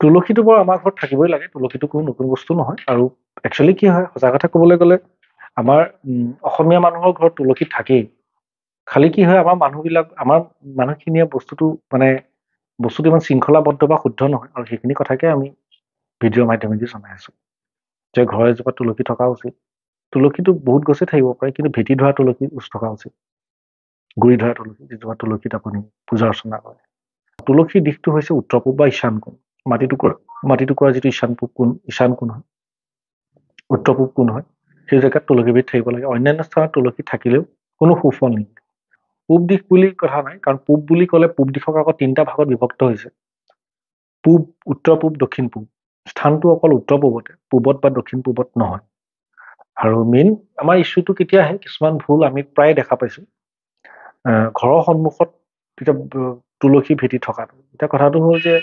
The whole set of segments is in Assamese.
তুলসীটো বাৰু আমাৰ ঘৰত থাকিবই লাগে তুলসীটো কোনো নতুন বস্তু নহয় আৰু একচুৱেলি কি হয় সঁচা কথা ক'বলৈ গ'লে আমাৰ অসমীয়া মানুহৰ ঘৰত তুলসী থাকেই খালি কি হয় আমাৰ মানুহবিলাক আমাৰ মানুহখিনিয়ে বস্তুটো মানে বস্তুটো ইমান শৃংখলাবদ্ধ বা শুদ্ধ নহয় আৰু সেইখিনি কথাকে আমি ভিডিঅ' মাধ্যমেদি জনাই আছো যে ঘৰ এজোপা তুলসী থকা উচিত তুলসীটো বহুত গছে থাকিব পাৰে কিন্তু ভেটি ধৰা তুলসী উচ থকা উচিত গুৰি ধৰা তুলসী যিজোপা তুলসীত আপুনি পূজা অৰ্চনা কৰে তুলসীৰ দিশটো হৈছে উত্তৰ পূব বা ঈশান কোণ মাটি টুকুৰা যিটো ঈশান পূব কোণ ঈশান কোণ হয় উত্তৰ পূব কোণ হয় সেই জেগাত তুলসীবিধ থাকিব লাগে অন্যান্য স্থানত তুলসী থাকিলেও কোনো সুফল নাই পূব দিশ বুলি কথা নাই কাৰণ পূব বুলি ক'লে পূব দিশক আকৌ তিনিটা ভাগত বিভক্ত হৈছে পূব উত্তৰ পূব দক্ষিণ পূব স্থানটো অকল উত্তৰ পূবতে পূবত বা দক্ষিণ পূবত নহয় আৰু মেইন আমাৰ ইছ্যুটো কেতিয়া আহে কিছুমান ভুল আমি প্ৰায় দেখা পাইছোঁ ঘৰৰ সন্মুখত তেতিয়া তুলসী ভেটি থকাটো এতিয়া কথাটো হ'ল যে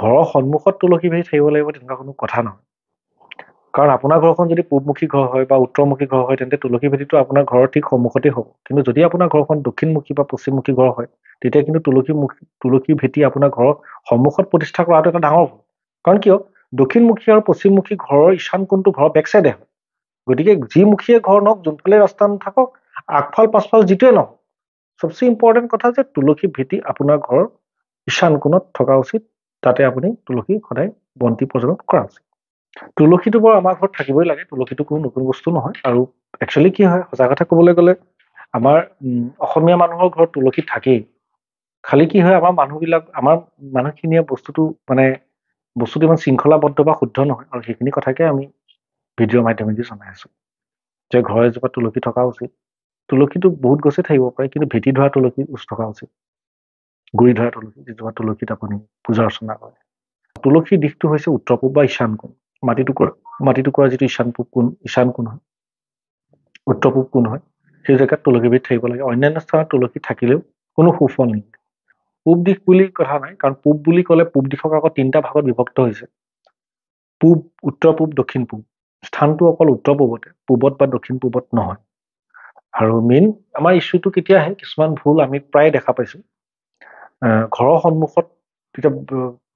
ঘৰৰ সন্মুখত তুলসী ভেটি থাকিব লাগিব তেনেকুৱা কোনো কথা নহয় কাৰণ আপোনাৰ ঘৰখন যদি পূবমুখী ঘৰ হয় বা উত্তৰমুখী ঘৰ হয় তেন্তে তুলসী ভেটিটো আপোনাৰ ঘৰৰ ঠিক সন্মুখতেই হ'ব কিন্তু যদি আপোনাৰ ঘৰখন দক্ষিণমুখী বা পশ্চিমমুখী ঘৰ হয় তেতিয়া কিন্তু তুলসী তুলসীমুখী তুলসী ভেটি আপোনাৰ ঘৰৰ সন্মুখত প্ৰতিষ্ঠা কৰাটো এটা ডাঙৰ ভুল কাৰণ কিয় দক্ষিণমুখী আৰু পশ্চিমমুখী ঘৰৰ ঈশান কোণটো ঘৰৰ বেক চাইডে হয় গতিকে যি মুখীয়ে ঘৰ নহওক যোনফালে ৰাস্তা নাথাকক আগফাল পাছফাল যিটোৱে নহওক চবচে ইম্পৰ্টেণ্ট কথা যে তুলসী ভেটি আপোনাৰ ঘৰৰ ঈশান কোণত থকা উচিত তাতে আপুনি তুলসী সদায় বন্তি প্ৰজ্বলন কৰা উচিত তুলসীটো বাৰু আমাৰ ঘৰত থাকিবই লাগে তুলসীটো কোনো নতুন বস্তু নহয় আৰু একচুৱেলি কি হয় সঁচা কথা ক'বলৈ গ'লে আমাৰ উম অসমীয়া মানুহৰ ঘৰত তুলসী থাকেই খালি কি হয় আমাৰ মানুহবিলাক আমাৰ মানুহখিনিয়ে বস্তুটো মানে বস্তুটো ইমান শৃংখলাবদ্ধ বা শুদ্ধ নহয় আৰু সেইখিনি কথাকে আমি ভিডিঅ' মাধ্যমেদি জনাই আছো যে ঘৰ এজোপা তুলসী থকা উচিত তুলসীটো বহুত গছেই থাকিব পাৰে কিন্তু ভেটি ধৰা তুলসী উচ থকা উচিত গুৰি ধৰা তুলসী যিজোপা তুলসীত আপুনি পূজা অৰ্চনা কৰে তুলসীৰ দিশটো হৈছে উত্তৰ পূব বা ঈশান কোণ মাটি টুকুৰা যিটো ঈশান পূব কোন ঈশান কোন হয় উত্তৰ পূব কোন হয় সেই জেগাত তুলসীবিধ থাকিব লাগে অন্যান্য স্থানত তুলসী থাকিলেও কোনো সুফল নিদিয়ে পূব দিশ বুলি কথা নাই কাৰণ পূব বুলি ক'লে পূব দিশক আকৌ তিনিটা ভাগত বিভক্ত হৈছে পূব উত্তৰ পূব দক্ষিণ পূব স্থানটো অকল উত্তৰ পূবতে পূবত বা দক্ষিণ পূবত নহয় আৰু মেইন আমাৰ ইছ্যুটো কেতিয়া আহে কিছুমান ভুল আমি প্ৰায় দেখা পাইছোঁ ঘৰৰ সন্মুখত তেতিয়া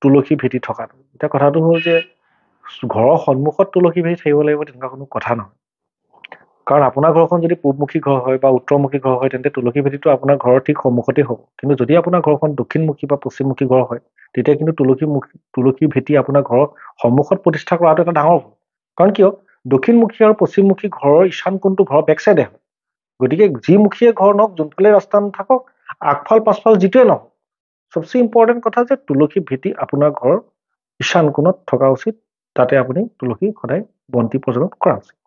তুলসী ভেটি থকাটো এতিয়া কথাটো হ'ল যে ঘৰৰ সন্মুখত তুলসী ভেটি থাকিব লাগিব তেনেকুৱা কোনো কথা নহয় কাৰণ আপোনাৰ ঘৰখন যদি পূবমুখী ঘৰ হয় বা উত্তৰমুখী ঘৰ হয় তেন্তে তুলসী ভেটিটো আপোনাৰ ঘৰৰ ঠিক সন্মুখতেই হ'ব কিন্তু যদি আপোনাৰ ঘৰখন দক্ষিণমুখী বা পশ্চিমমুখী ঘৰ হয় তেতিয়া কিন্তু তুলসী মুখী তুলসী ভেটি আপোনাৰ ঘৰৰ সন্মুখত প্ৰতিষ্ঠা কৰাটো এটা ডাঙৰ ভুল কাৰণ কিয় দক্ষিণমুখী আৰু পশ্চিমমুখী ঘৰৰ ঈশান কোনটো ঘৰৰ বেকচাইডে হয় গতিকে যিমুখীয়ে ঘৰ নহওক যোনফালে ৰাস্তা নাথাকক আগফাল পাছফাল যিটোৱে নহওক চবচে ইম্পৰ্টেণ্ট কথা যে তুলসী ভেটি আপোনাৰ ঘৰৰ ঈশান কোণত থকা উচিত তাতে আপুনি তুলসী সদায় বন্তি প্ৰজ্বলন কৰা উচিত